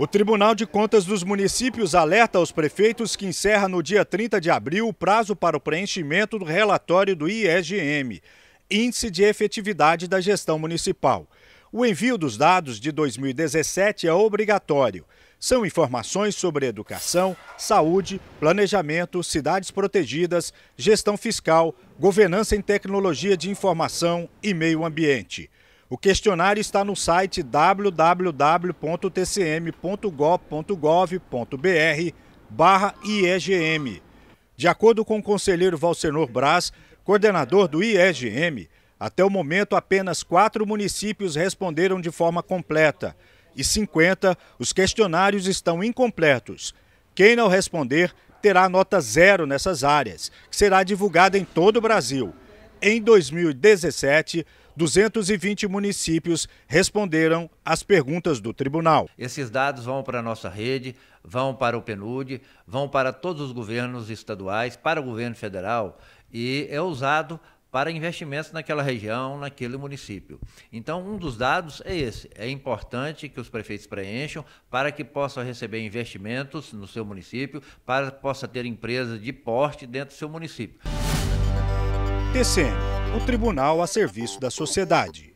O Tribunal de Contas dos Municípios alerta aos prefeitos que encerra no dia 30 de abril o prazo para o preenchimento do relatório do IEGM, Índice de Efetividade da Gestão Municipal. O envio dos dados de 2017 é obrigatório. São informações sobre educação, saúde, planejamento, cidades protegidas, gestão fiscal, governança em tecnologia de informação e meio ambiente. O questionário está no site www.tcm.gov.br barra IEGM. De acordo com o conselheiro Valcenor Braz, coordenador do IEGM, até o momento apenas quatro municípios responderam de forma completa e 50 os questionários estão incompletos. Quem não responder terá nota zero nessas áreas, que será divulgada em todo o Brasil. Em 2017, 220 municípios responderam às perguntas do tribunal. Esses dados vão para a nossa rede, vão para o PNUD, vão para todos os governos estaduais, para o governo federal e é usado para investimentos naquela região, naquele município. Então, um dos dados é esse. É importante que os prefeitos preencham para que possam receber investimentos no seu município, para que possa ter empresas de porte dentro do seu município. TCM, o tribunal a serviço da sociedade.